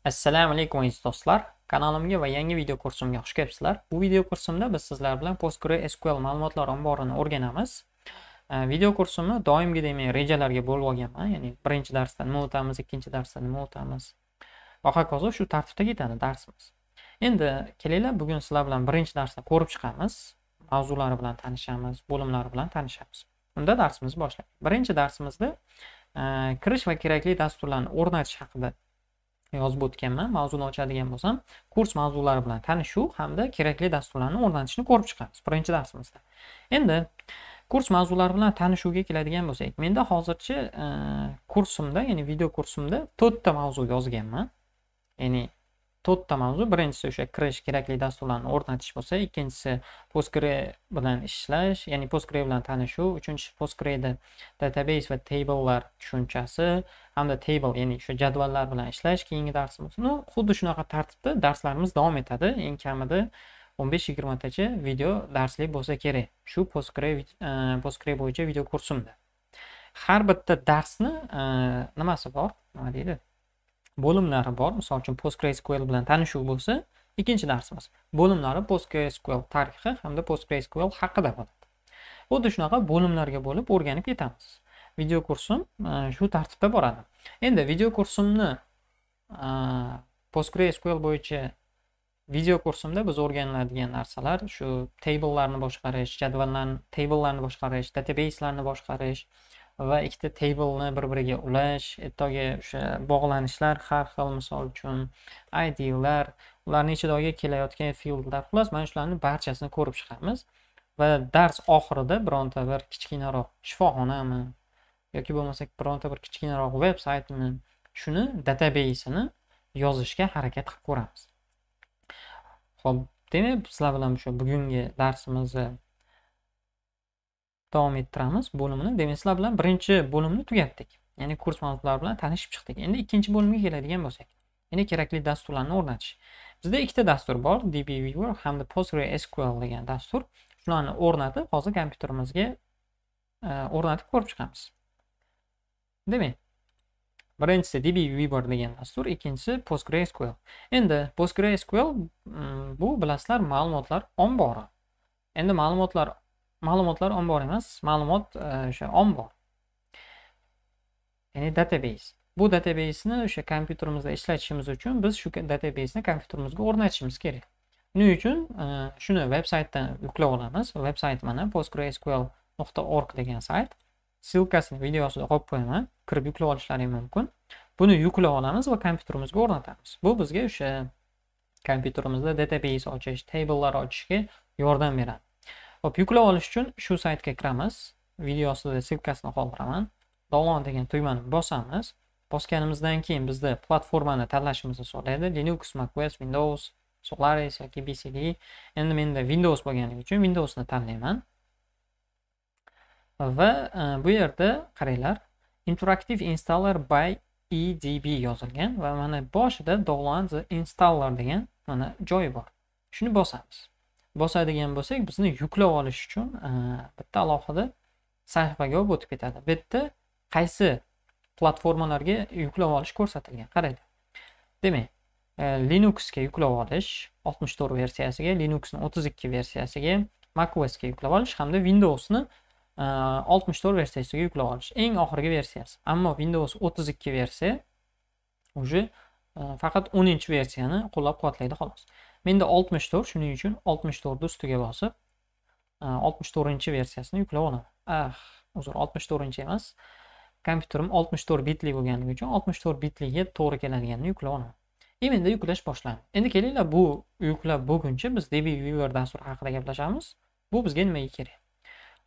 assalomu alaykum aziz do'stlar kanalimga va yangi video kursimga xush kelibsizlar bu video kursimda biz sizlar bilan PostgreSQL ma'lumotlar omborini o'rganamiz video kursimni doimgidek men rejalarga bo'lib olganman ya'ni birinchi darsda nima o'tamiz ikkinchi darsda nima o'tamiz va hokazo shu tartibda ketadi darsimiz endi kelinglar bugun sizlar bilan birinchi darsni ko'rib chiqamiz mavzulari bilan tanishamiz bo'limlari bilan tanishamiz unda darsimiz boshlanadi birinchi darsimizda kirish va kerakli dasturlarni o'rnatish haqida yozib o'tganman mavzuni ochadigan bo'lsam kurs mavzulari bilan tanishuv hamda kerakli dasturlarni o'rnatishni ko'rib chiqamiz birinchi darsimizda endi kurs mavzulari bilan tanishuvga keladigan bo'lsak menda hozircha kursimda ya'ni video kursimda to'rtta mavzu yozganman ya'ni to'rtta mavzu birinchisi o'sha kirish kerakli dasturlarni o'rnatish bo'lsa ikkinchisi postgre bilan ishlash ya'ni postgre bilan tanishuv uchinchisi postgreda database va tablelar tushunchasi hamda table ya'ni o'sha jadvallar bilan ishlash keyingi dars ну xuddi shunaqa tartibda darslarimiz davom etadi eng kamida o'n besh yigirmatacha video darslik bo'lsa kerak shu postgre e, postgre bo'yicha video kursimda har bitta darsni e, nimasi bor nima deydi bo'limlari bor misol uchun postgresql bilan tanishuv bo'lsa ikkinchi darsimiz bo'limlari postgresql tarixi hamda postgresql haqida bo'ladi xuddi shunaqa bo'limlarga bo'lib o'rganib ketamiz video kursim e, shu tartibda boradi endi video kursimni e, postgresql bo'yicha video kursimda biz o'rganiladigan narsalar shu table'larni boshqarish jadvallarni table'larni boshqarish database'larni boshqarish va ikkita tableni bir biriga ulash ertaga o'sha bog'lanishlar har xil misol uchun idlar ularni ichidagi kelayotgan fieldlar xullas mana shularni barchasini ko'rib chiqamiz va dars oxirida bironta bir kichkinaroq shifoxonami yoki bo'lmasa bironta bir kichkinaroq veb saytmi shuni databeysini yozishga harakat qilib ko'ramiz ho'p demak sizlar bilan o'sha bugungi darsimizni davom ettiramiz bo'limini demak sizlar bilan birinchi bo'limni tugatdik ya'ni kurs mavzulari bilan tanishib chiqdik endi ikkinchi bo'limga keladigan bo'lsak ya'ni kerakli dasturlarni o'rnatish bizda ikkita dastur bor viewer hamda postgresql degan dastur shularni o'rnatib hozir kompyuterimizga e, o'rnatib ko'rib chiqamiz demak birinchisi viewer degan dastur ikkinchisi postgresql endi postgresql bu bilasizlar ma'lumotlar ombori endi ma'lumotlar ma'lumotlar ombori emas ma'lumot e, o'sha ombor ya'ni database bu databaseni o'sha kompyuterimizda ishlatishimiz uchun biz shu databaseni kompyuterimizga o'rnatishimiz kerak buning uchun e, shuni veb saytdan yuklab olamiz veb sayt mana postgresql nuqta org degan sayt ssilkasini video ostiga qo'yib qo'yaman kirib yuklab olishlaring mumkin buni yuklab olamiz va kompyuterimizga o'rnatamiz bu bizga o'sha kompyuterimizda database ochish tablelar ochishga yordam beradi hop yuklab olish uchun shu saytga kiramiz. Video ostida ssilkasini qoldiraman. Download degan tugmani bosamiz. Bosganimizdan keyin bizda platformani tanlashimizni so'raydi. Linux, macOS, Windows, Solaris yoki BCD. Endi menda Windows bo'lganligi uchun Windowsni tanlayman. Va e, bu yerda qaranglar, Interactive Installer by EDB yozilgan va mana boshida Download Installer degan mana joyi bor. Shuni bosamiz. bosadigan bo'lsak bizni yuklab olish uchun e, bitta alohida sahifaga olib o'tib ketadi bu yerda qaysi platformalarga yuklab olish ko'rsatilgan qaraylik demak e, linuxga yuklab olish 64 versiyasiga linuxni 32 versiyasiga macOSga yuklab olish hamda windowsni 64 e, versiyasiga yuklab olish eng oxirgi versiyasi ammo windows 32 versiya уже faqat 10 versiyani qo'llab quvvatlaydi xolos menda 64 shuning uchun 64 ni ustiga bosib 64 e, versiyasini yuklab olaman ah uzr 64 emas kompyuterim 64 bitli bo'lganligi uchun 64 doğru to'g'ri keladiganini yuklab olaman и de yuklash boshlandi endi kelinglar bu yuklab bo'lguncha biz dbviewer dasturi haqida gaplashamiz bu bizga nimaga kerak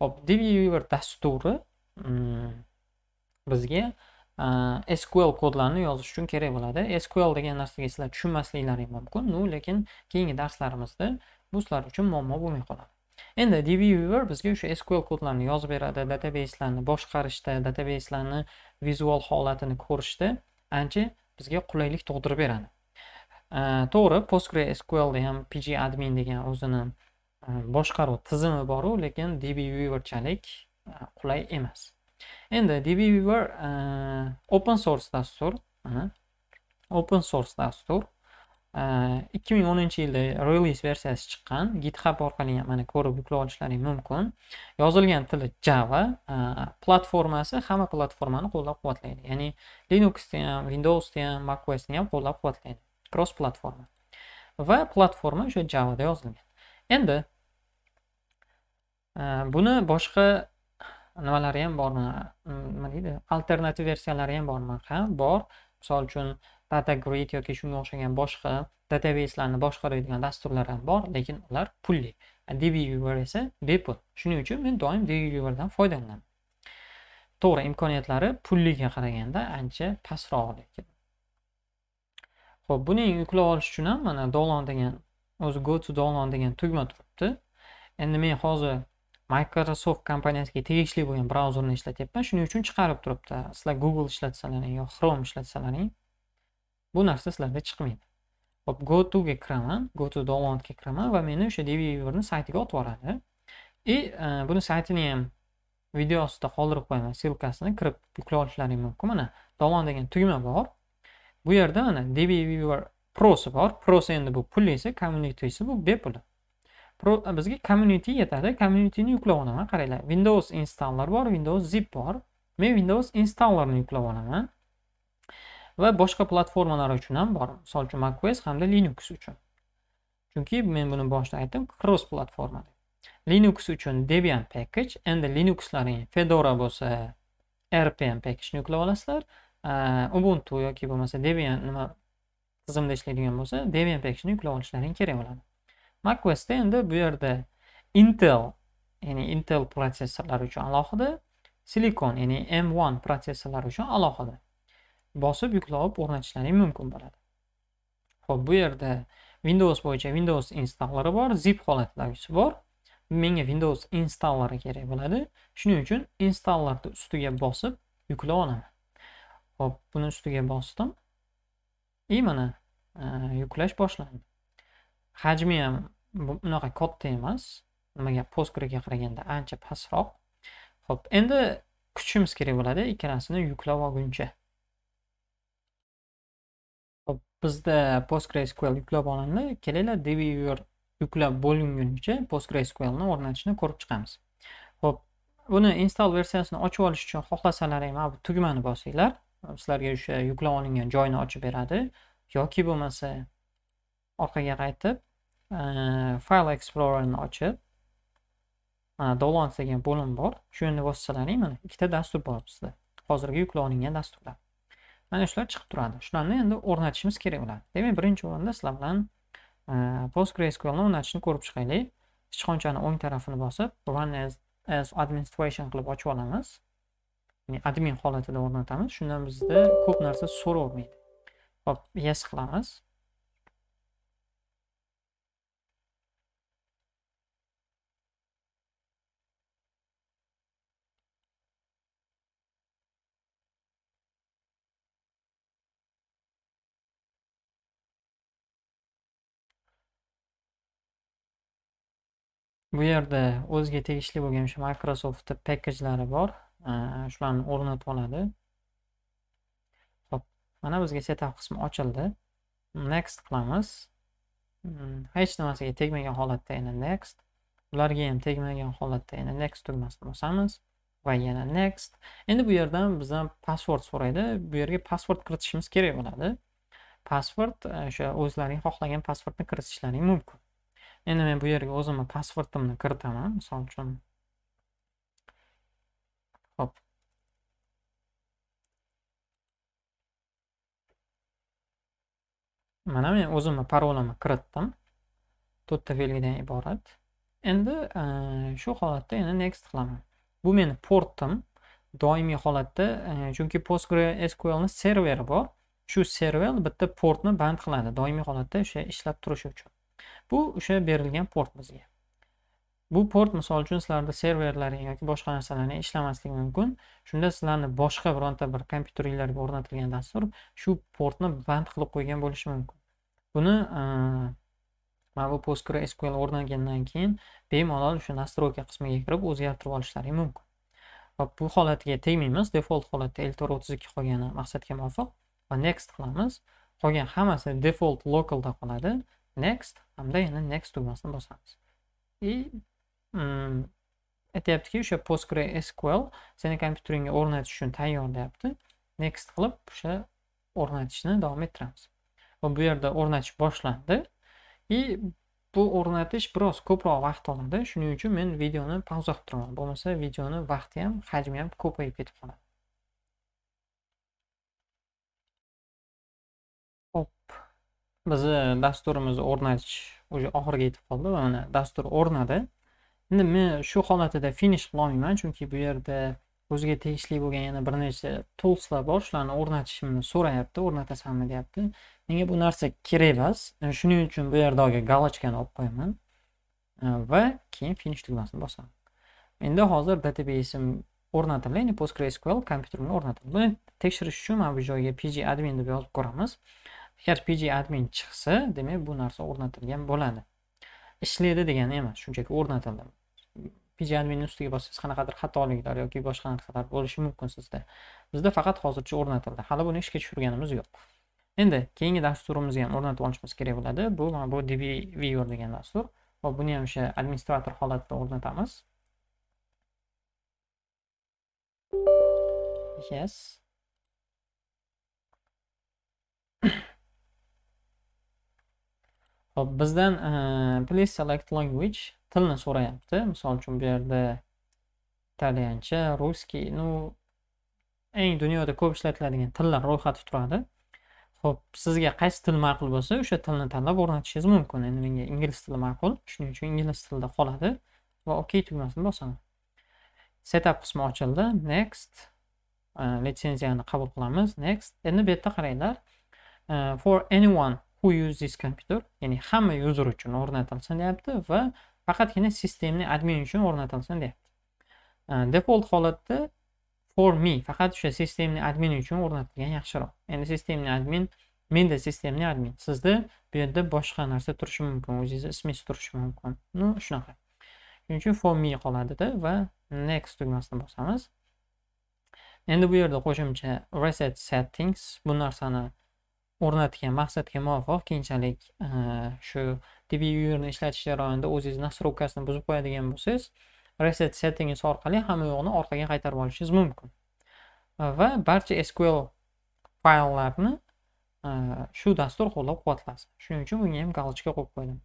hop dbviewer dasturi mm, bizga Э, sql kodlarni yozish uchun kerak bo'ladi sql degan narsaga sizlar tushunmasliklaringiz mumkin nu lekin keyingi darslarimizda bu sizlar uchun muammo bo'lmay qoladi endi dbviewer bizga o'sha sql kodlarini yozib beradi databaselarni boshqarishda databaselarni vizual holatini ko'rishda ancha bizga qulaylik tug'dirib beradi э, to'g'ri PostgreSQL da ham pg admin degan o'zini э, boshqaruv tizimi bor-u, lekin chalik qulay emas endi dbviewer open source dastur mana open source dastur ikki ming o'ninchi yilda release versiyasi chiqqan github orqali ham mana ko'rib yuklab olishlaring mumkin yozilgan tili java platformasi hamma platformani qo'llab quvvatlaydi ya'ni linuxni ham windowsni ham macOSni ham qo'llab quvvatlaydi cross platforma va platforma o'sha javada yozilgan endi buni boshqa nimalari ham bormi nima deydi alternativ versiyalari ham bormi ha bor misol uchun datagrid yoki shunga o'xshagan boshqa databeyslarni boshqaradigan dasturlar ham bor lekin ular pulli dbviewer esa bepul shuning uchun men doim dbviewerdan foydalanaman to'g'ri imkoniyatlari pulliga qaraganda ancha pastroq lekin ho'p buning yuklab olish uchun ham mana dolon degan o'zi go to dolon degan tugma turibdi endi men hozir microsoft kompaniyasiga tegishli bo'lgan brauzerni ishlatyapman shuning uchun chiqarib turibdi sizlar google ishlatsalaring yo chrome ishlatsalaring bu narsa sizlarda chiqmaydi hop go toga kiraman go to downloadga kiraman va meni o'sha deviverni saytiga olib yuboradi и e, buni saytini ham video ostida qoldirib qo'yaman ssilkasini kirib yuklab olishlaring mumkin mana download degan tugma bor bu yerda mana dbviewer prosi bor prosi endi bu pulli esa communitysi bu bepul bizga community yetadi communityni yuklab olaman qaranglar windows installer bor windows zip bor men windows installerni yuklab olaman va boshqa platformalar uchun ham bor misol uchun macOS hamda linux uchun chunki men buni boshida aytdim cross platforma linux uchun debian package endi linuxlaring fedora bo'lsa rpm packageni yuklab olasizlar ubuntu yoki bo'lmasa debian nima tizimda ishlaydigan bo'lsa debian packageni yuklab olishlaring kerak bo'ladi macOSda endi bu yerda Intel ya'ni Intel protsessorlari uchun alohida silikon ya'ni M1 protsessorlari uchun alohida bosib yuklab o'rnatishlaring mumkin bo'ladi ho'p bu yerda Windows bo'yicha Windows installari bor zip holatlovchisi bor menga Windows installari kerak bo'ladi shuning uchun installerni ustiga bosib yuklab olaman ho'p buni ustiga bosdim и mana e, yuklash boshlandi hajmi ham unaqa katta emas nimaga postgrega qaraganda ancha pastroq ho'p endi kutishimiz kerak bo'ladi ikkalasini yuklab olguncha ho'p bizda postgresql yuklab olindi kelinglar devier yuklab bo'lingunicha postgresqlni o'rnatishni ko'rib chiqamiz ho'p buni install versiyasini ochib olish uchun ham mana bu tugmani bosinglar sizlarga o'sha yuklab olingan joyni ochib beradi yoki bo'lmasa orqaga qaytib file explorerni ochib mana dolons degan bo'lim bor shu yerni bossalaring mana ikkita dastur bor bizda hozirgi yuklab olingan dasturlar mana shular chiqib turadi shularni endi o'rnatishimiz kerak bo'ladi demak birinchi o'rinda sizlar bilan postgresqlni o'rnatishni ko'rib chiqaylik sichqonchani o'ng tarafini bosib run as, as administration qilib ochib olamiz ya'ni admin holatida o'rnatamiz shundan bizda ko'p narsa so'ravermaydi hop yes qilamiz bu yerda o'ziga tegishli bo'lgan o'sha microsoftni packajlari bor shularni o'rnatib oladi hop mana bizga setup qismi ochildi next qilamiz hmm, hech nimasiga tegmagan holatda yana next ularga ham tegmagan holatda yana next tugmasini bosamiz va yana next endi bu yerdan bizdan password so'raydi bu yerga password kiritishimiz kerak bo'ladi password e, o'sha o'zlaring xohlagan passwordni kiritishlaring mumkin endi men bu yerga o'zimni pasportimni kiritaman misol uchun hop mana men o'zimni parolimni kiritdim to'rtta belgidan iborat endi e, shu holatda yana next qilaman bu meni portim doimiy holatda e, chunki PostgreSQL serveri bor shu server bitta portni band qiladi doimiy holatda o'sha ishlab turishi uchun bu o'sha berilgan port bizga bu port misol uchun sizlarni serverlaring yoki boshqa narsalarni ishlamasligi mumkin shunda sizlarni boshqa bironta bir kompyuteringlarga o'rnatilgan dastur shu portni band qilib qo'ygan bo'lishi mumkin buni mana bu postgresql o'rnagandan keyin bemalol o'sha nastroyka qismiga kirib o'zgartirib olishlaring mumkin va bu holatga tegmaymiz default holatda l to'rt o'ttiz ikki qolgani maqsadga muvofiq va next qilamiz qolgan hammasi default localda qoladi next hamda yana next tugmasini bosamiz и mm, aytyaptiki o'sha postgresql seni kompyuteringga o'rnatish uchun tayyor deyapti next qilib o'sha o'rnatishni davom ettiramiz va bu yerda o'rnatish boshlandi и bu o'rnatish biroz ko'proq vaqt oladi shuning uchun men videoni pauza qilib turaman bo'lmasa videoni vaqti ham hajmi ham ko'payib ketib qoladi bizni dasturimizni o'rnatish уже oxiriga yetib qoldi va mana dastur o'rnadi endi men shu holatida finish qilolmayman chunki bu yerda o'ziga tegishli bo'lgan yana bir nechta toolslar bor shularni o'rnatishimni so'rayapti o'rnatasanmi deyapti menga bu narsa kerak emas shuning uchun bu yerdagi galochkani olib qo'yaman e, va keyin finish tugmasini bosaman menda hozir databaseim o'rnatildi ya'ni postgresql kompyuterimni o'rnatildi buni tekshirish uchun mana bu joyga pg admin deb yozib ko'ramiz rpg admin chiqsa demak bu narsa o'rnatilgan bo'ladi ishlaydi degani emas shunchaki o'rnatildi pj adminni ustiga bossangiz qanaqadir xatoliklar yoki boshqa narsalar bo'lishi mumkin sizda bizda faqat hozircha o'rnatildi hali buni ishga tushirganimiz yo'q endi keyingi dasturimizga ham o'rnatib olishimiz kerak bo'ladi bu mana bu db viewer degan dastur va buni ham o'sha administrator holatida o'rnatamiz yes Xo'p, bizdan e, please select language tilni so'rayapti misol uchun bu yerda italyancha ruskiy ну eng dunyoda ko'p ishlatiladigan tillar ro'yxati turadi Xo'p, sizga qaysi til ma'qul bo'lsa o'sha tilni tanlab o'rnatishingiz mumkin endi menga ingliz tili ma'qul shuning uchun ingliz tilida qoladi va ok tugmasini bosaman setup qismi ochildi next e, litsenziyani qabul qilamiz next endi bu yerda qaranglar e, for anyone who use this computer ya'ni hamma yuzer uchun o'rnatilsin deyapti va faqatgina sistemni admin uchun o'rnatilsin deyapti default holatda for me faqat o'sha sistemni admin uchun o'rnatilgan yaxshiroq ya'ni sistemni admin menda sistemni admin sizda bu yerda boshqa narsa turishi mumkin o'zingizni ismingiz turishi mumkin ну shunaqa shuning uchun for me qoladida va next tugmasini bosamiz endi bu yerda qo'shimcha reset settings bu narsani o'rnatgan maqsadga muvofiq keyinchalik e, shu dbuerni ishlatish jarayonida o'zingizni nastroykasini buzib qo'yadigan bo'lsangiz reset settings orqali hamma yog'ini orqaga qaytarib olishingiz mumkin e, va barcha sql fayllarni e, shu dastur qo'llab quvvatlasi shuning uchun bunga ham galochka qo'yib qo'ydim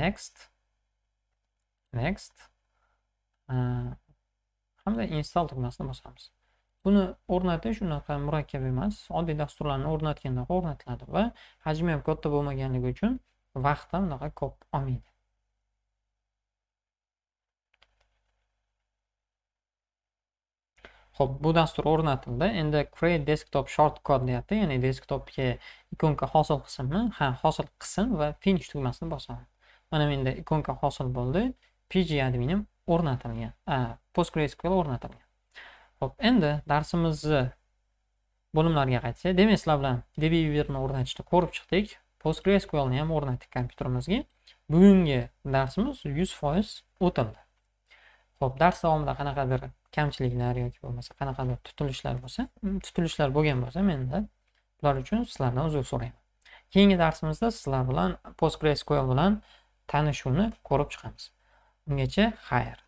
next next hamda install tugmasini bosamiz buni o'rnatish unaqa murakkab emas oddiy dasturlarni o'rnatganda o'rnatiladi va hajmi ham katta bo'lmaganligi uchun vaqt ham unaqa ko'p olmaydi Xo'p, bu dastur o'rnatildi. Endi create desktop shortcut deyapti, ya'ni desktopga ikonka hosil qilsinmi? Ha, hosil qilsin va finish tugmasini bosadi Mana menda ikonka hosil bo'ldi. PG admin ham o'rnatilgan. PostgreSQL o'rnatilgan. Xo'p, endi darsimizni bo'limlarga qaytsak, demak sizlar bilan DBweaver'ni o'rnatishni ko'rib chiqdik. PostgreSQLni ham o'rnatdik kompyuterimizga. Bugungi darsimiz 100% o'tildi. Xo'p, dars davomida qanaqadir kamchiliklar yoki bo'lmasa qanaqadir tutilishlar bo'lsa, tutilishlar bo'lgan bo'lsa, menda ular uchun sizlardan uzr so'rayman. Keyingi darsimizda sizlar bilan PostgreSQL bilan tanishuvni ko'rib chiqamiz. Ungacha xayr.